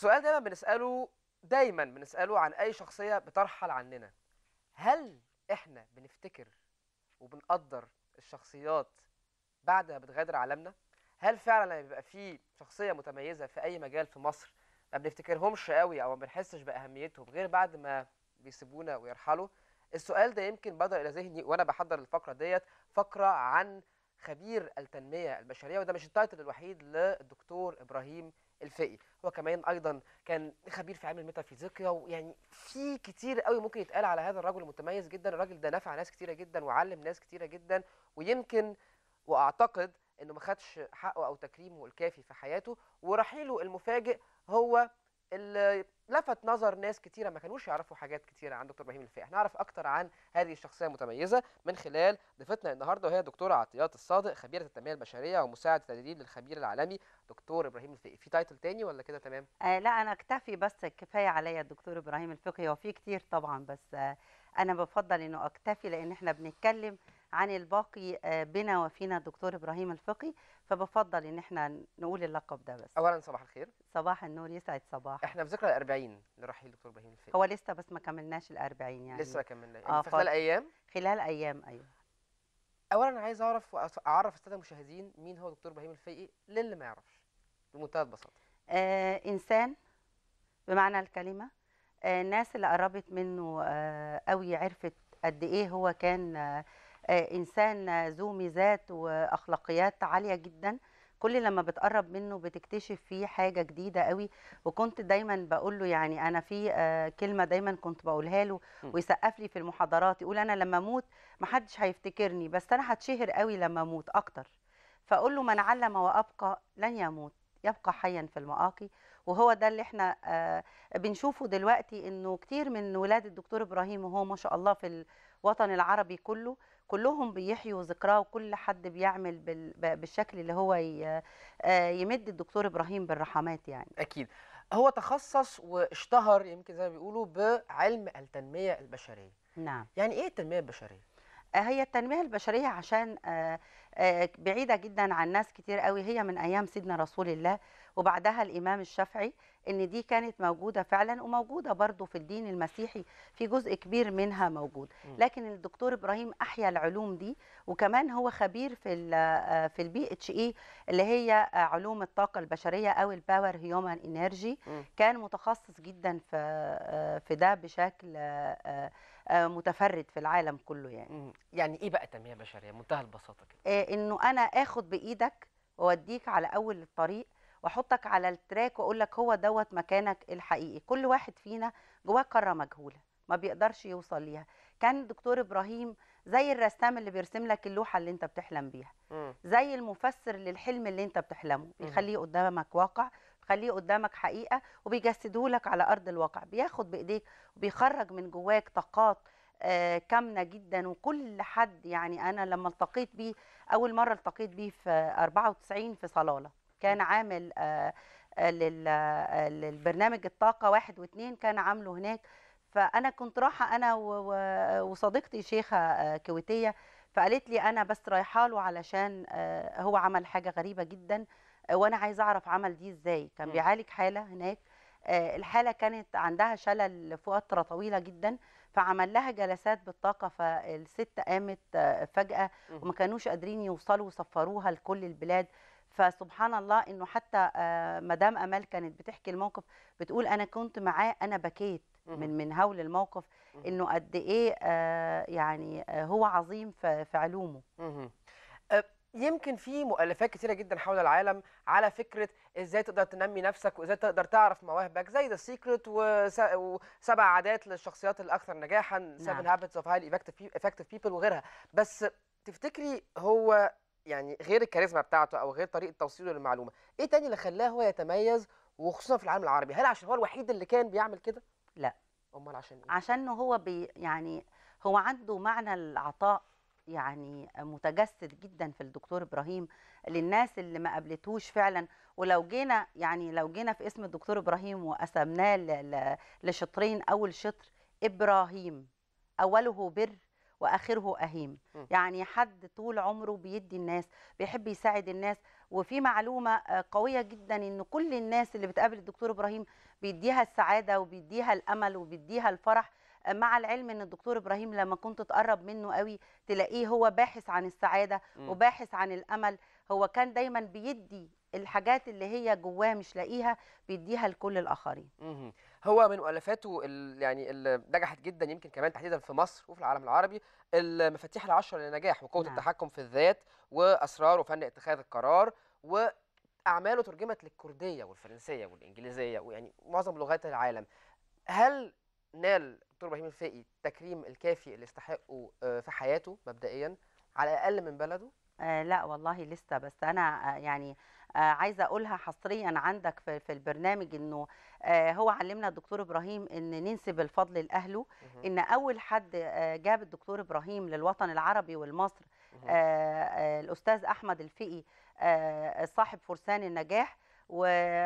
السؤال دايما بنساله دايما بنساله عن اي شخصيه بترحل عننا هل احنا بنفتكر وبنقدر الشخصيات بعد ما بتغادر عالمنا هل فعلا لما بيبقى في شخصيه متميزه في اي مجال في مصر ما بنفتكرهمش قوي او ما بنحسش باهميتهم غير بعد ما بيسيبونا ويرحلوا السؤال ده يمكن بدا الى ذهني وانا بحضر الفقره ديت فقره عن خبير التنميه البشريه وده مش التايتل الوحيد للدكتور ابراهيم الفقي هو كمان ايضا كان خبير في علم الميتافيزيقيا ويعني في كتير قوي ممكن يتقال على هذا الرجل المتميز جدا الراجل ده نفع ناس كتيره جدا وعلم ناس كتيره جدا ويمكن واعتقد انه ما خدش حقه او تكريمه الكافي في حياته ورحيله المفاجئ هو اللي لفت نظر ناس كتيرة ما كانوش يعرفوا حاجات كتيرة عن دكتور ابراهيم الفقي هنعرف أكتر عن هذه الشخصية المتميزة من خلال ضيفتنا النهاردة وهي دكتورة عطيات الصادق خبيرة التنمية البشرية ومساعد تدريب للخبير العالمي دكتور إبراهيم الفقي في تايتل تاني ولا كده تمام؟ آه لا أنا أكتفي بس كفاية عليا الدكتور إبراهيم الفقي هو في كتير طبعا بس آه أنا بفضل إنه أكتفي لأن إحنا بنتكلم عن الباقي آه، بنا وفينا الدكتور ابراهيم الفقي فبفضل ان احنا نقول اللقب ده بس اولا صباح الخير صباح النور يسعد صباح احنا في ذكرى ال40 لرحيل الدكتور ابراهيم الفقي هو لسه بس ما كملناش ال40 يعني لسه ما كملناش آه، يعني آه خلال ايام خلال ايام ايوه اولا عايز اعرف اعرف الساده المشاهدين مين هو دكتور ابراهيم الفقي للي ما يعرفش بمنتهى البساطه آه انسان بمعنى الكلمه آه الناس اللي قربت منه آه قوي عرفت قد ايه هو كان آه انسان ذو ميزات واخلاقيات عاليه جدا كل لما بتقرب منه بتكتشف فيه حاجه جديده قوي وكنت دايما بقول له يعني انا في آه، كلمه دايما كنت بقولها له ويسقف لي في المحاضرات يقول انا لما اموت محدش هيفتكرني بس انا هتشهر قوي لما اموت اكتر فاقول له من علم وابقى لن يموت يبقى حيا في المآقي وهو ده اللي احنا آه، بنشوفه دلوقتي انه كتير من ولاد الدكتور ابراهيم وهو ما شاء الله في الوطن العربي كله كلهم بيحيوا ذكراه وكل حد بيعمل بالشكل اللي هو آه، يمد الدكتور ابراهيم بالرحمات يعني اكيد هو تخصص واشتهر يمكن زي ما بيقولوا بعلم التنميه البشريه نعم يعني ايه التنميه البشريه آه، هي التنميه البشريه عشان آه، بعيده جدا عن ناس كتير قوي هي من ايام سيدنا رسول الله وبعدها الإمام الشافعي إن دي كانت موجودة فعلا وموجودة برضو في الدين المسيحي في جزء كبير منها موجود لكن الدكتور إبراهيم أحيا العلوم دي وكمان هو خبير في ال في البي اتش اي e اللي هي علوم الطاقة البشرية أو الباور هيومن انرجي كان متخصص جدا في في ده بشكل آه، آه، متفرد في العالم كله يعني يعني ايه بقى تنميه بشريه منتهى البساطه كده آه، انه انا اخد بايدك واوديك على اول الطريق واحطك على التراك واقول لك هو دوت مكانك الحقيقي كل واحد فينا جواه قاره مجهوله ما بيقدرش يوصل ليها كان الدكتور ابراهيم زي الرسام اللي بيرسم لك اللوحه اللي انت بتحلم بيها زي المفسر للحلم اللي انت بتحلمه بيخليه قدامك واقع بيخليه قدامك حقيقه وبيجسده لك على ارض الواقع بياخد بايديك وبيخرج من جواك طاقات آه كامنه جدا وكل حد يعني انا لما التقيت بيه اول مره التقيت بيه في 94 في صلاله كان عامل آه، آه، آه، للبرنامج الطاقه واحد واثنين كان عامله هناك فانا كنت رايحه انا وصديقتي شيخه كويتيه فقالت لي انا بس رايحه له علشان هو عمل حاجه غريبه جدا وانا عايزه اعرف عمل دي ازاي كان بيعالج حاله هناك الحاله كانت عندها شلل فتره طويله جدا فعمل لها جلسات بالطاقه فالست قامت فجاه وما كانوش قادرين يوصلوا وسفروها لكل البلاد فسبحان الله انه حتى آه، مدام امال كانت بتحكي الموقف بتقول انا كنت معاه انا بكيت من من هول الموقف انه قد ايه آه، يعني آه، هو عظيم في علومه يمكن في مؤلفات كتيره جدا حول العالم على فكره ازاي تقدر تنمي نفسك وازاي تقدر تعرف مواهبك زي ذا سيكريت وسبع عادات للشخصيات الاكثر نجاحا 7 هابتس اوف هايلي افكتيف بيبل وغيرها بس تفتكري هو يعني غير الكاريزما بتاعته او غير طريقه توصيله للمعلومه ايه تاني اللي خلاه هو يتميز وخصوصا في العالم العربي هل عشان هو الوحيد اللي كان بيعمل كده لا امال عشان ايه عشان هو بي يعني هو عنده معنى العطاء يعني متجسد جدا في الدكتور ابراهيم للناس اللي ما قابلتوش فعلا ولو جينا يعني لو جينا في اسم الدكتور ابراهيم وقسمناه لشطرين اول شطر ابراهيم اوله بر واخره اهيم يعني حد طول عمره بيدي الناس بيحب يساعد الناس وفي معلومه آه، قويه جدا ان كل الناس اللي بتقابل الدكتور ابراهيم بيديها السعاده وبيديها الامل وبيديها الفرح آه، مع العلم ان الدكتور ابراهيم لما كنت تقرب منه قوي تلاقيه هو باحث عن السعاده وباحث عن الامل هو كان دايما بيدي الحاجات اللي هي جواه مش لاقيها بيديها لكل الاخرين هو من مؤلفاته اللي يعني اللي نجحت جدا يمكن كمان تحديدا في مصر وفي العالم العربي المفاتيح العشر للنجاح وقوه نعم. التحكم في الذات واسرار وفن اتخاذ القرار و اعماله ترجمت للكرديه والفرنسيه والانجليزيه ويعني معظم لغات العالم هل نال الدكتور ابراهيم الفقي التكريم الكافي اللي استحقه آه، في حياته مبدئيا على الاقل من بلده آه لا والله لسه بس انا آه، يعني آه، عايزه اقولها حصريا عندك في, في البرنامج انه آه، هو علمنا الدكتور ابراهيم ان ننسب الفضل لاهله ان اول حد آه، جاب الدكتور ابراهيم للوطن العربي والمصر الاستاذ احمد الفقي صاحب فرسان النجاح و...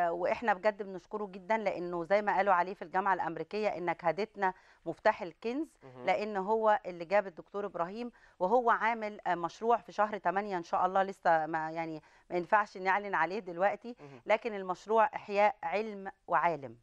واحنا بجد بنشكره جدا لانه زي ما قالوا عليه في الجامعه الامريكيه انك هديتنا مفتاح الكنز لان هو اللي جاب الدكتور ابراهيم وهو عامل مشروع في شهر 8 ان شاء الله لسه ما يعني ما ينفعش نعلن عليه دلوقتي لكن المشروع احياء علم وعالم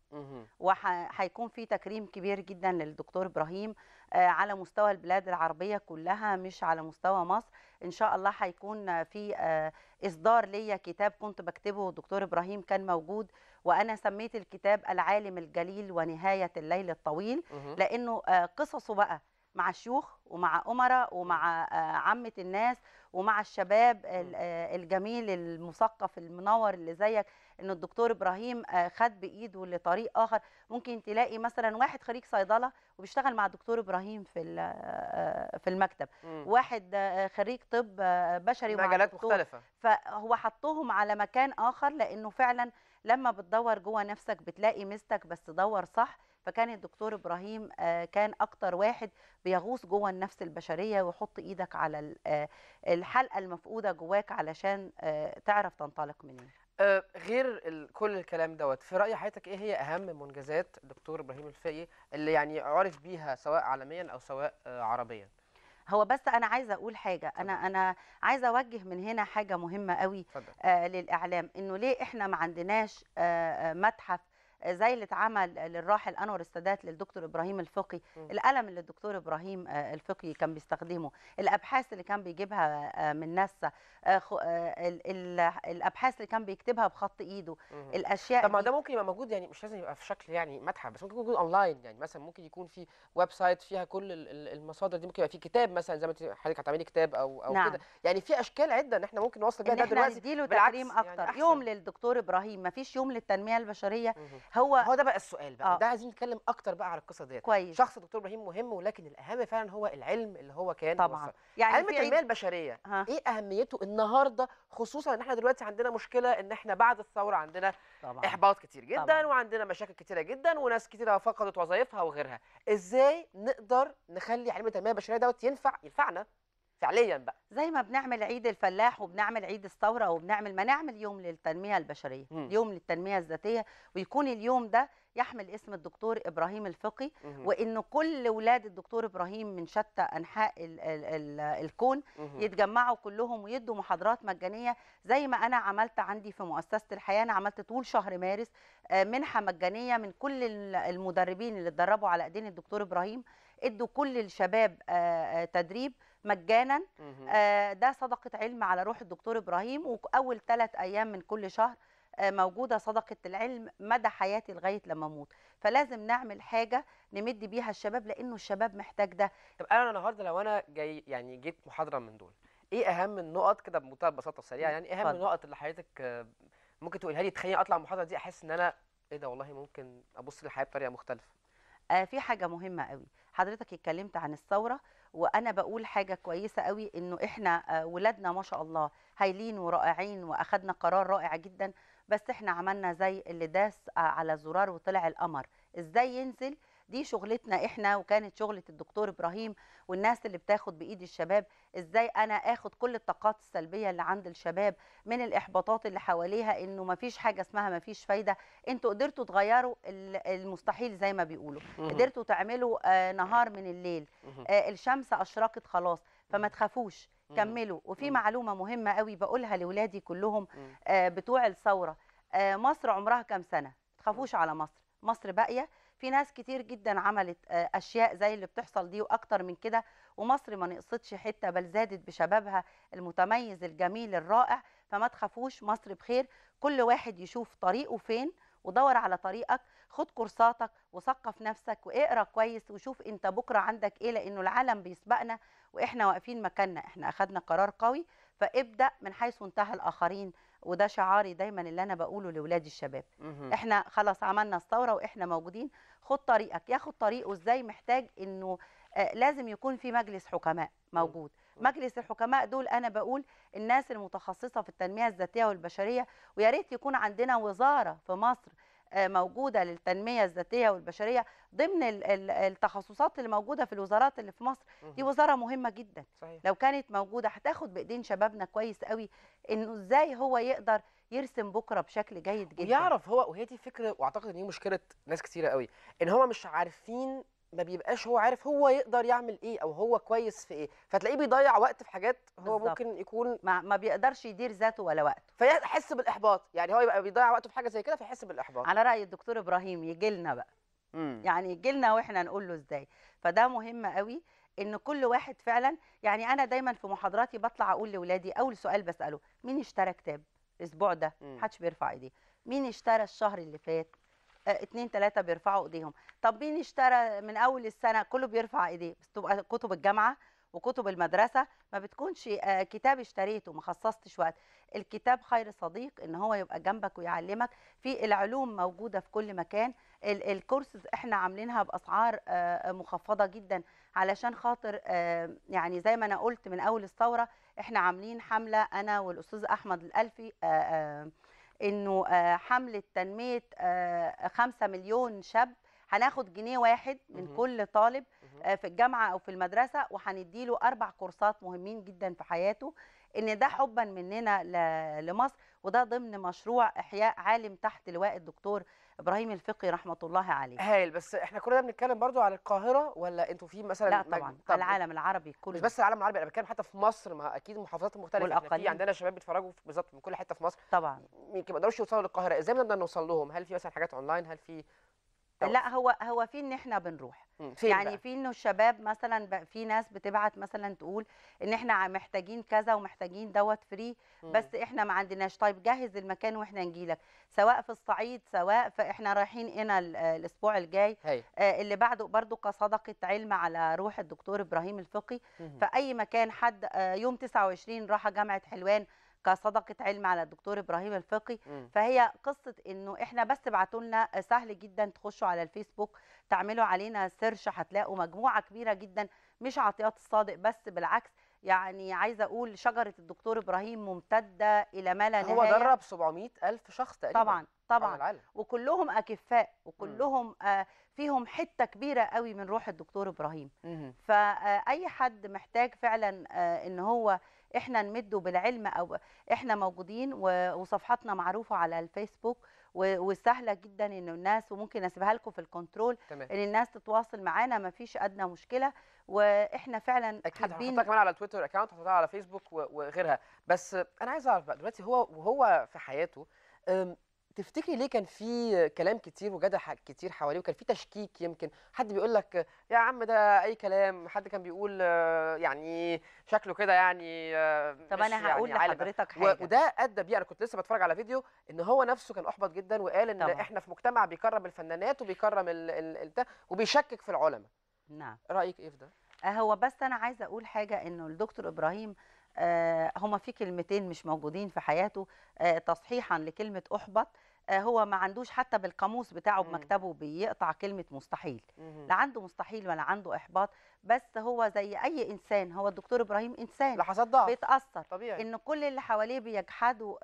وهيكون في تكريم كبير جدا للدكتور ابراهيم آه، على مستوى البلاد العربية كلها مش على مستوى مصر إن شاء الله هيكون في آه، إصدار ليا كتاب كنت بكتبه الدكتور إبراهيم كان موجود وأنا سميت الكتاب العالم الجليل ونهاية الليل الطويل لأنه آه، قصصه بقى مع الشيوخ ومع أمراء ومع عامة الناس ومع الشباب الجميل المثقف المنور اللي زيك ان الدكتور ابراهيم آه، خد بايده لطريق اخر ممكن تلاقي مثلا واحد خريج صيدله وبيشتغل مع الدكتور ابراهيم في آه، في المكتب مم. واحد آه، خريج طب بشري مجالات مختلفه فهو حطهم على مكان اخر لانه فعلا لما بتدور جوه نفسك بتلاقي ميزتك بس دور صح فكان الدكتور ابراهيم كان اكتر واحد بيغوص جوه النفس البشريه ويحط ايدك على الحلقه المفقوده جواك علشان تعرف تنطلق منين آه، غير كل الكلام دوت في راي حضرتك ايه هي اهم منجزات دكتور ابراهيم الفقي اللي يعني عرف بيها سواء عالميا او سواء آه، عربيا هو بس انا عايزه اقول حاجه انا انا عايزه اوجه من هنا حاجه مهمه قوي آه للاعلام انه ليه احنا ما عندناش آه, آه، متحف زي اللي اتعمل للراحل انور السادات للدكتور ابراهيم الفقي القلم اللي الدكتور ابراهيم آه، الفقي كان بيستخدمه الابحاث اللي كان بيجيبها آه، من ناسا آه، الابحاث اللي كان بيكتبها بخط ايده الاشياء طب ما ده ممكن يبقى موجود يعني مش لازم يبقى في شكل يعني متحف بس ممكن يكون اونلاين يعني مثلا ممكن يكون في ويب سايت فيها كل المصادر دي ممكن يبقى في كتاب مثلا زي ما حضرتك هتعملي كتاب او او نعم. كده يعني في اشكال عده ان احنا ممكن نوصل بيها ده دلوقتي نديله تكريم يعني اكتر يعني يوم للدكتور ابراهيم ما فيش يوم للتنميه البشريه هو هو ده بقى السؤال بقى آه. ده عايزين نتكلم اكتر بقى على القصه ديت كويس شخص الدكتور ابراهيم مهم ولكن الاهم فعلا هو العلم اللي هو كان طبعا وصف. يعني علم التنميه البشريه ها. ايه اهميته النهارده خصوصا ان احنا دلوقتي عندنا مشكله ان احنا بعد الثوره عندنا طبعا. احباط كتير جدا طبعا. وعندنا مشاكل كتيره جدا وناس كتيره فقدت وظائفها وغيرها ازاي نقدر نخلي علم التنميه البشريه دوت ينفع ينفعنا فعليا بقى زي ما بنعمل عيد الفلاح وبنعمل عيد الثوره وبنعمل ما نعمل يوم للتنميه البشريه مم. يوم للتنميه الذاتيه ويكون اليوم ده يحمل اسم الدكتور ابراهيم الفقي وانه وان كل ولاد الدكتور ابراهيم من شتى انحاء الـ الـ الـ الكون مم. يتجمعوا كلهم ويدوا محاضرات مجانيه زي ما انا عملت عندي في مؤسسه الحياه انا عملت طول شهر مارس آه، منحه مجانيه من كل المدربين اللي اتدربوا على ايدين الدكتور ابراهيم ادوا كل الشباب آه، آه، تدريب مجانا آه، ده صدقه علم على روح الدكتور ابراهيم واول ثلاث ايام من كل شهر آه، موجوده صدقه العلم مدى حياتي لغايه لما اموت فلازم نعمل حاجه نمد بيها الشباب لانه الشباب محتاج ده طب انا النهارده لو انا جاي يعني جيت محاضره من دول ايه اهم النقط كده بمنتهى البساطه السريعه يعني ايه اهم فضل. النقط اللي حضرتك آه، ممكن تقولها لي تخليني اطلع المحاضره دي احس ان انا ايه ده والله ممكن ابص للحياه بطريقه مختلفه آه، في حاجه مهمه قوي حضرتك اتكلمت عن الثوره وانا بقول حاجه كويسه قوي انه احنا آه، ولادنا ما شاء الله هايلين ورائعين واخدنا قرار رائع جدا بس احنا عملنا زي اللي داس آه، على الزرار وطلع القمر ازاي ينزل دي شغلتنا احنا وكانت شغله الدكتور ابراهيم والناس اللي بتاخد بايد الشباب ازاي انا اخد كل الطاقات السلبيه اللي عند الشباب من الاحباطات اللي حواليها انه مفيش حاجه اسمها مفيش فايده انتوا قدرتوا تغيروا المستحيل زي ما بيقولوا قدرتوا تعملوا آه، نهار من الليل آه، الشمس اشرقت خلاص فما تخافوش كملوا وفي معلومه مهمه قوي بقولها لاولادي كلهم آه، بتوع الثوره مصر عمرها كام سنه ما تخافوش على مصر مصر باقيه في ناس كتير جدا عملت آه، اشياء زي اللي بتحصل دي واكتر من كده ومصر ما نقصتش حته بل زادت بشبابها المتميز الجميل الرائع فما تخافوش مصر بخير كل واحد يشوف طريقه فين ودور على طريقك خد كورساتك وثقف نفسك واقرا كويس وشوف انت بكره عندك ايه لانه العالم بيسبقنا واحنا واقفين مكاننا احنا اخذنا قرار قوي فابدأ من حيث انتهى الآخرين وده شعاري دايما اللي انا بقوله لاولادي الشباب احنا خلاص عملنا الثوره واحنا موجودين خد طريقك ياخد طريقه ازاي محتاج انه آه لازم يكون في مجلس حكماء موجود مجلس الحكماء دول انا بقول الناس المتخصصه في التنميه الذاتيه والبشريه ويا ريت يكون عندنا وزاره في مصر آه، موجوده للتنميه الذاتيه والبشريه ضمن التخصصات اللي موجوده في الوزارات اللي في مصر دي وزاره مهمه جدا صحيح. لو كانت موجوده هتاخد بايدين شبابنا كويس قوي انه ازاي هو يقدر يرسم بكره بشكل جيد جدا ويعرف هو وهي دي فكره واعتقد ان هي مشكله ناس كثيره قوي ان هم مش عارفين ما بيبقاش هو عارف هو يقدر يعمل ايه او هو كويس في ايه فتلاقيه بيضيع وقت في حاجات هو بالزبط. ممكن يكون ما, ما بيقدرش يدير ذاته ولا وقته فيحس بالاحباط يعني هو يبقى بيضيع وقته في حاجه زي كده فيحس بالاحباط على راي الدكتور ابراهيم يجي لنا بقى مم. يعني يجي لنا واحنا نقول له ازاي فده مهم قوي ان كل واحد فعلا يعني انا دايما في محاضراتي بطلع اقول لاولادي اول سؤال بساله مين اشترى كتاب الاسبوع ده محدش بيرفع ايديه مين اشترى الشهر اللي فات اتنين تلاته بيرفعوا ايديهم طب مين اشترى من اول السنه كله بيرفع ايديه بس تبقى كتب الجامعه وكتب المدرسه ما بتكونش آه، كتاب اشتريته ما خصصتش وقت الكتاب خير صديق ان هو يبقى جنبك ويعلمك في العلوم موجوده في كل مكان الكورسز احنا عاملينها باسعار آه، آه، مخفضه جدا علشان خاطر يعني زي ما انا قلت من اول الثوره احنا عاملين حمله انا والاستاذ احمد الالفي انه آه، حمله تنميه 5 آه، مليون شاب هناخد جنيه واحد من كل طالب آه، في الجامعه او في المدرسه وهنديله اربع كورسات مهمين جدا في حياته ان ده حبا مننا لمصر وده ضمن مشروع احياء عالم تحت لواء الدكتور ابراهيم الفقي رحمه الله عليه هايل بس احنا كلنا بنتكلم برضو على القاهره ولا انتوا في مثلا لا طبعا مج... طب... العالم العربي كله مش بس العالم العربي انا بتكلم حتى في مصر ما اكيد محافظات مختلفه والاقاليم في عندنا شباب بيتفرجوا بالظبط من كل حته في مصر طبعا يمكن ما يقدروش يوصلوا للقاهره ازاي بنقدر نوصل لهم هل في مثلا حاجات اونلاين هل في لا هو هو في ان احنا بنروح يعني في انه الشباب مثلا في ناس بتبعت مثلا تقول ان احنا محتاجين كذا ومحتاجين دوت فري بس احنا ما عندناش طيب جهز المكان واحنا نجي لك سواء في الصعيد سواء فاحنا رايحين هنا الاسبوع الجاي هي. آه، اللي بعده برضو كصدقه علم على روح الدكتور ابراهيم الفقي مم. فاي مكان حد آه، يوم 29 راحه جامعه حلوان كصدقه علم على الدكتور ابراهيم الفقي فهي قصه انه احنا بس ابعتوا لنا سهل جدا تخشوا على الفيسبوك تعملوا علينا سيرش هتلاقوا مجموعه كبيره جدا مش عطيات الصادق بس بالعكس يعني عايزه اقول شجره الدكتور ابراهيم ممتده الى ما لا نهايه هو درب 700 الف شخص تقريبا طبعا طبعا وكلهم اكفاء وكلهم آه، فيهم حته كبيره قوي من روح الدكتور ابراهيم مم. فاي حد محتاج فعلا آه، ان هو احنا نمده بالعلم او احنا موجودين وصفحتنا معروفه على الفيسبوك وسهله جدا ان الناس وممكن اسيبها لكم في الكنترول تمام. ان الناس تتواصل معانا ما فيش ادنى مشكله واحنا فعلا أكيد حابين اكيد كمان على تويتر اكونت هحطها على فيسبوك وغيرها بس انا عايز اعرف بقى دلوقتي هو وهو في حياته تفتكري ليه كان في كلام كتير وجدل كتير حواليه وكان في تشكيك يمكن حد بيقول لك يا عم ده اي كلام حد كان بيقول يعني شكله كده يعني طب انا يعني هقول يعني لحضرتك حاجه وده ادى بيه انا كنت لسه بتفرج على فيديو ان هو نفسه كان احبط جدا وقال ان طبعا. احنا في مجتمع بيكرم الفنانات وبيكرم ال- ال- ال- ده وبيشكك في العلماء نعم رايك ايه في ده أه، هو بس انا عايزه اقول حاجه انه الدكتور ابراهيم آه، هما في كلمتين مش موجودين في حياته آه، تصحيحا لكلمه احبط آه، هو ما عندوش حتى بالقاموس بتاعه بمكتبه بيقطع كلمه مستحيل لا عنده مستحيل ولا عنده احباط بس هو زي اي انسان هو الدكتور ابراهيم انسان لحظات ضعف بيتاثر طبيعي ان كل اللي حواليه بيجحدوا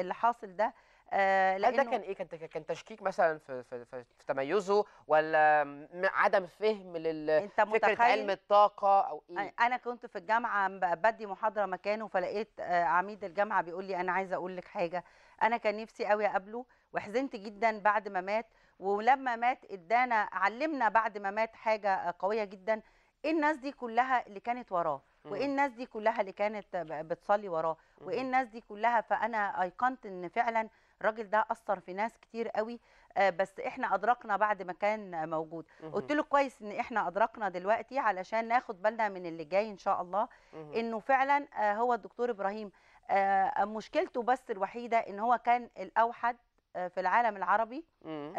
اللي حاصل ده آه، هل ده كان ايه كان كان تشكيك مثلا في في, في, في تميزه ولا عدم فهم لفكره علم الطاقه او ايه انا كنت في الجامعه بدي محاضره مكانه فلقيت آه، عميد الجامعه بيقول لي انا عايزه اقول لك حاجه انا كان نفسي قوي اقابله وحزنت جدا بعد ما مات ولما مات ادانا علمنا بعد ما مات حاجه آه، قويه جدا ايه الناس دي كلها اللي كانت وراه وايه الناس دي كلها اللي كانت بتصلي وراه وايه الناس دي كلها فانا ايقنت ان فعلا الراجل ده اثر في ناس كتير قوي آه، بس احنا ادركنا بعد ما كان موجود قلت له كويس ان احنا ادركنا دلوقتي علشان ناخد بالنا من اللي جاي ان شاء الله انه فعلا آه، هو الدكتور ابراهيم آه، مشكلته بس الوحيده ان هو كان الاوحد في العالم العربي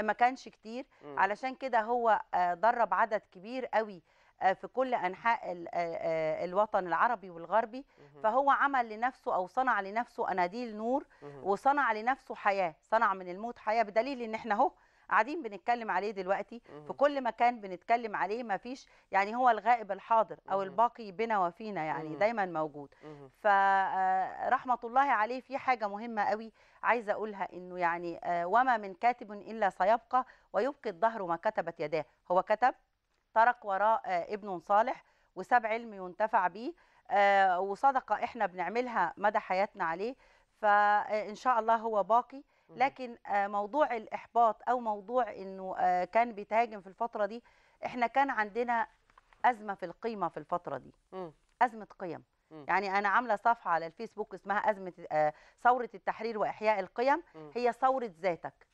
ما كانش كتير علشان كده هو درب عدد كبير قوي آه، في كل انحاء آه، آه، الوطن العربي والغربي فهو عمل لنفسه او صنع لنفسه اناديل نور وصنع لنفسه حياه صنع من الموت حياه بدليل ان احنا اهو قاعدين بنتكلم عليه دلوقتي في كل مكان بنتكلم عليه ما فيش يعني هو الغائب الحاضر او الباقي بنا وفينا يعني دايما موجود فرحمه الله عليه في حاجه مهمه قوي عايزه اقولها انه يعني وما من كاتب الا سيبقى ويبقي الظهر ما كتبت يداه هو كتب ترك وراء آه، ابنه صالح وساب علم ينتفع به آه، وصدقة إحنا بنعملها مدى حياتنا عليه فإن آه، شاء الله هو باقي لكن موضوع الإحباط أو موضوع أنه كان بيتهاجم في الفترة دي إحنا كان عندنا أزمة في القيمة في الفترة دي أزمة قيم يعني انا عامله صفحه على الفيسبوك اسمها ازمه ثوره التحرير واحياء القيم هي ثوره ذاتك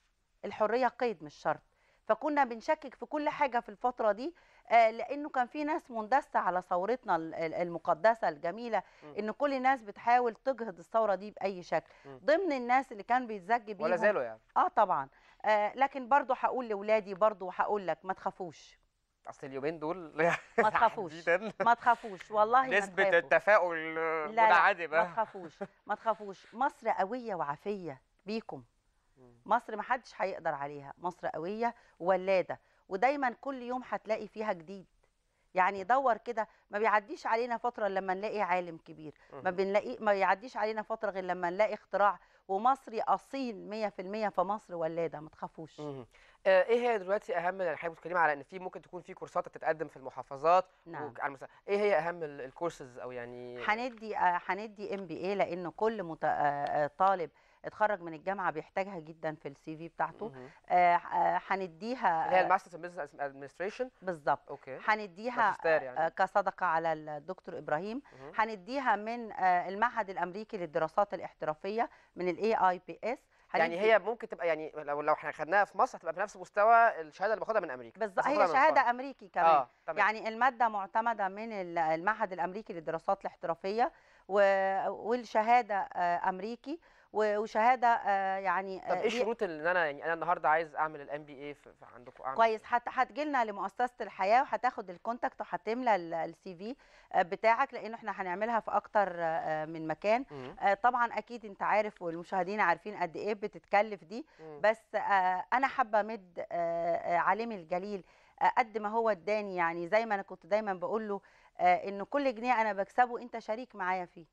الحريه قيد مش شرط فكنا بنشكك في كل حاجه في الفتره دي آه، لانه كان في ناس مندسه على ثورتنا المقدسه الجميله ان كل الناس بتحاول تجهض الثوره دي باي شكل ضمن الناس اللي كان بيتزج بيهم ولا زالوا يعني اه طبعا آه لكن برضو هقول لاولادي برضو هقول لك ما تخافوش اصل اليومين دول ما تخافوش ما تخافوش والله نسبة ما التفاؤل متعادبة ما تخافوش ما تخافوش مصر قوية وعافية بيكم مصر ما حدش هيقدر عليها مصر قوية ولاده ودايما كل يوم هتلاقي فيها جديد يعني دور كده ما بيعديش علينا فتره لما نلاقي عالم كبير ما بنلاقي ما بيعديش علينا فتره غير لما نلاقي اختراع ومصري اصيل 100% في مصر ولاده ما تخافوش آه، ايه هي دلوقتي اهم يعني حضرتك على ان في ممكن تكون في كورسات بتتقدم في المحافظات نعم. ايه هي اهم الكورسز او يعني هندي آه، هندي ام بي اي لان كل مت... آه، طالب اتخرج من الجامعه بيحتاجها جدا في السي في بتاعته آه، هنديها اللي هي الماسترز ان بزنس ادمنستريشن بالظبط اوكي هنديها يعني. آه، كصدقه على الدكتور ابراهيم هنديها من آه، المعهد الامريكي للدراسات الاحترافيه من الاي اي بي اس يعني هي ممكن تبقى يعني لو لو احنا خدناها في مصر هتبقى بنفس مستوى الشهاده اللي باخدها من امريكا بالظبط هي شهاده امريكي كمان آه، يعني الماده معتمده من المعهد الامريكي للدراسات الاحترافيه والشهاده امريكي وشهاده آه، يعني طب آه، ايه شروط اللي انا يعني انا النهارده عايز اعمل الام بي اي عندكم اعمل كويس إيه؟ هتجي لنا لمؤسسه الحياه وهتاخد الكونتاكت وهتملى السي في آه، بتاعك لان احنا هنعملها في اكتر من مكان طبعا اكيد انت عارف والمشاهدين عارفين قد ايه بتتكلف دي بس انا حابه امد عالمي الجليل قد ما هو اداني يعني زي ما انا كنت دايما بقول له آه، ان كل جنيه انا بكسبه انت شريك معايا فيه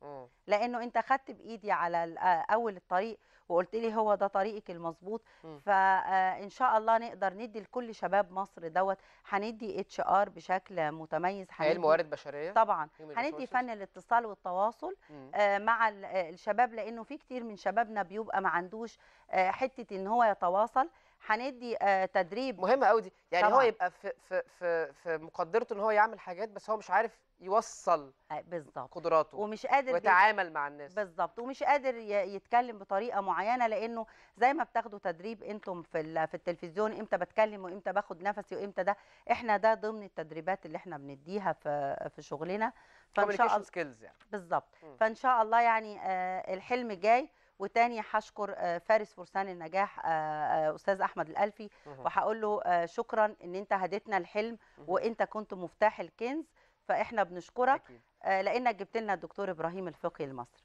لانه انت خدت بايدي على آه، اول الطريق وقلت لي هو ده طريقك المظبوط فان آه، شاء الله نقدر ندي لكل شباب مصر دوت هندي اتش ار بشكل متميز هندي الموارد بشريه طبعا هندي فن الاتصال والتواصل آه مع الشباب لانه في كتير من شبابنا بيبقى ما عندوش آه حته ان هو يتواصل هندي آه، تدريب مهمه قوي دي يعني طبعًا. هو يبقى في في في في مقدرته ان هو يعمل حاجات بس هو مش عارف يوصل بالظبط قدراته ومش قادر يتعامل مع الناس بالظبط ومش قادر يتكلم بطريقه معينه لانه زي ما بتاخدوا تدريب انتم في في التلفزيون امتى بتكلم وامتى باخد نفسي وامتى ده احنا ده ضمن التدريبات اللي احنا بنديها في في شغلنا فان شاء الله سكيلز يعني بالظبط فان شاء الله يعني آه، الحلم جاي وتاني هشكر آه، فارس فرسان النجاح آه، آه، استاذ احمد الالفي وهقول له شكرا ان انت هديتنا الحلم وانت كنت مفتاح الكنز فاحنا بنشكرك لانك جبت لنا الدكتور ابراهيم الفقي لمصر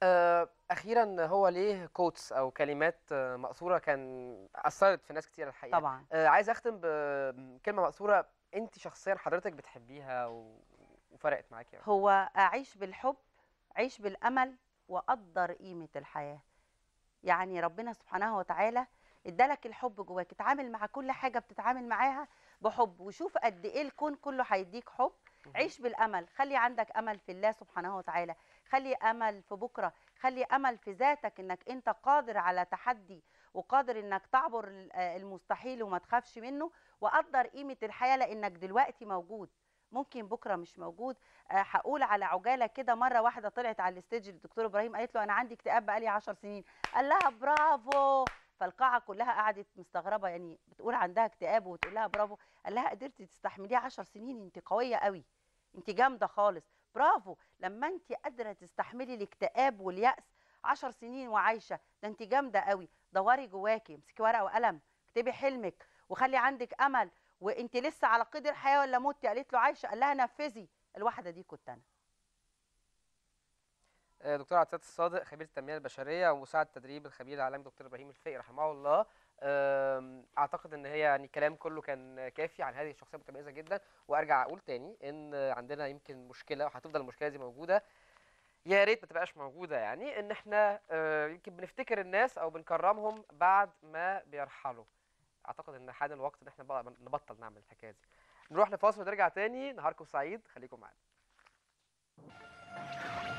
اخيرا هو ليه كوتس او كلمات مقصوره كان اثرت في ناس كتير الحقيقه طبعا عايز اختم بكلمه مقصوره انت شخصيا حضرتك بتحبيها وفرقت معاكي يعني. هو اعيش بالحب عيش بالامل وقدر قيمه الحياه يعني ربنا سبحانه وتعالى ادالك الحب جواك اتعامل مع كل حاجه بتتعامل معاها بحب وشوف قد ايه الكون كله هيديك حب عيش بالامل خلي عندك امل في الله سبحانه وتعالى خلي امل في بكره خلي امل في ذاتك انك انت قادر على تحدي وقادر انك تعبر المستحيل وما تخافش منه وقدر قيمه الحياه لانك دلوقتي موجود ممكن بكره مش موجود آه، هقول على عجاله كده مره واحده طلعت على الاستيدج للدكتور ابراهيم قالت له انا عندي اكتئاب بقالي 10 سنين قال لها برافو فالقاعه كلها قعدت مستغربه يعني بتقول عندها اكتئاب وتقول لها برافو قال لها قدرتي تستحمليه 10 سنين انت قويه قوي انت جامده خالص برافو لما انت قادره تستحملي الاكتئاب والياس 10 سنين وعايشه ده انت جامده قوي دوري جواكي امسكي ورقه وقلم اكتبي حلمك وخلي عندك امل وانت لسه على قيد الحياه ولا متي قالت له عايشه قال لها نفذي الواحده دي كنت انا آه، دكتور عبد الصادق خبير التنميه البشريه ومساعد تدريب الخبير العالمي دكتور ابراهيم الفقي رحمه الله اعتقد ان هي يعني كلام كله كان كافي عن هذه الشخصيه المتميزه جدا وارجع اقول تاني ان عندنا يمكن مشكله وهتفضل المشكله دي موجوده يا ريت ما تبقاش موجوده يعني ان احنا آه، يمكن بنفتكر الناس او بنكرمهم بعد ما بيرحلوا اعتقد ان حان الوقت ان احنا نبطل نعمل الحكايه دي نروح لفاصل ونرجع تاني نهاركم سعيد خليكم معانا